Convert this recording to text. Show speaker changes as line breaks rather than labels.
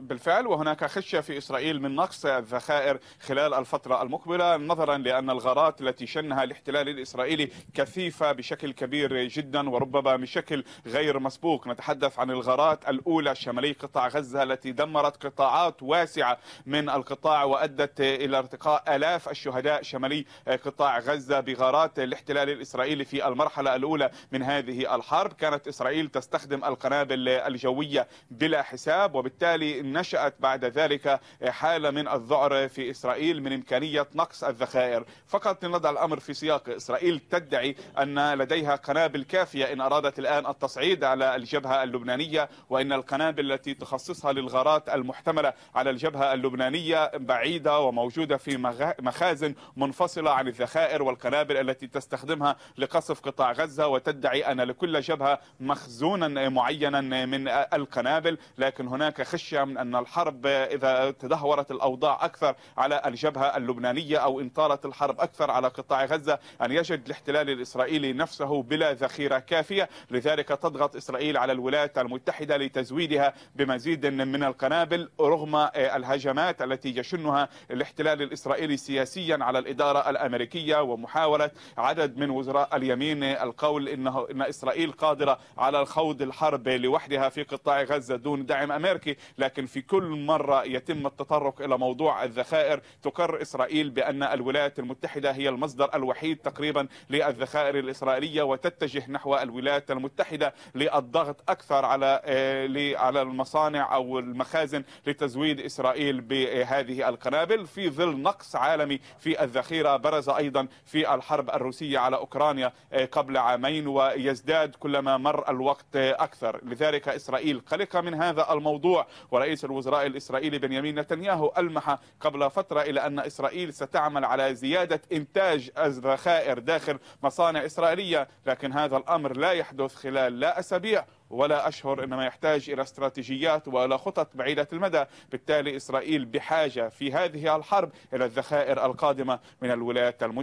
بالفعل وهناك خشية في إسرائيل من نقص الذخائر خلال الفترة المقبلة نظرا لأن الغارات التي شنها الاحتلال الإسرائيلي كثيفة بشكل كبير جدا وربما بشكل غير مسبوق نتحدث عن الغارات الأولى شمالي قطاع غزة التي دمرت قطاعات واسعة من القطاع وأدت إلى ارتقاء آلاف الشهداء شمالي قطاع غزة بغارات الاحتلال الإسرائيلي في المرحلة الأولى من هذه الحرب كانت إسرائيل تستخدم القنابل الجوية بلا حساب وبالتالي نشأت بعد ذلك حالة من الذعر في إسرائيل من إمكانية نقص الذخائر فقط لنضع الأمر في سياق إسرائيل تدعي أن لديها قنابل كافية إن أرادت الآن التصعيد على الجبهة اللبنانية وإن القنابل التي تخصصها للغارات المحتملة على الجبهة اللبنانية بعيدة وموجودة في مخازن منفصلة عن الذخائر والقنابل التي تستخدمها لقصف قطاع غزة وتدعي أن لكل جبهة مخزونا معينا من القنابل لكن هناك خشية من أن الحرب إذا تدهورت الأوضاع أكثر على الجبهة اللبنانية أو إن طالت الحرب أكثر على قطاع غزة أن يجد الاحتلال الإسرائيلي نفسه بلا ذخيرة كافية لذلك تضغط إسرائيل على الولايات المتحدة لتزويدها بمزيد من القنابل رغم الهجمات التي يشنها الاحتلال الإسرائيلي سياسيا على الإدارة الأمريكية ومحاولة عدد من وزراء اليمين القول إنه إن إسرائيل قادرة على الخوض الحرب لوحدها في قطاع غزة دون دعم أمريكي لكن في كل مرة يتم التطرق إلى موضوع الذخائر تقر إسرائيل بأن الولايات المتحدة هي المصدر الوحيد تقريبا للذخائر الإسرائيلية وتتجه نحو الولايات المتحدة للضغط أكثر على آه، على المصانع أو المخازن لتزويد إسرائيل بهذه القنابل في ظل نقص عالمي في الذخيرة برز أيضا في الحرب الروسية على أوكرانيا آه، قبل عامين ويزداد كلما مر الوقت أكثر لذلك إسرائيل قلقة من هذا الموضوع ورئيس رئيس الوزراء الإسرائيلي بنيامين نتنياهو ألمح قبل فترة إلى أن إسرائيل ستعمل على زيادة إنتاج الذخائر داخل مصانع إسرائيلية لكن هذا الأمر لا يحدث خلال لا أسابيع ولا أشهر إنما يحتاج إلى استراتيجيات وإلى خطط بعيدة المدى بالتالي إسرائيل بحاجة في هذه الحرب إلى الذخائر القادمة من الولايات المتحدة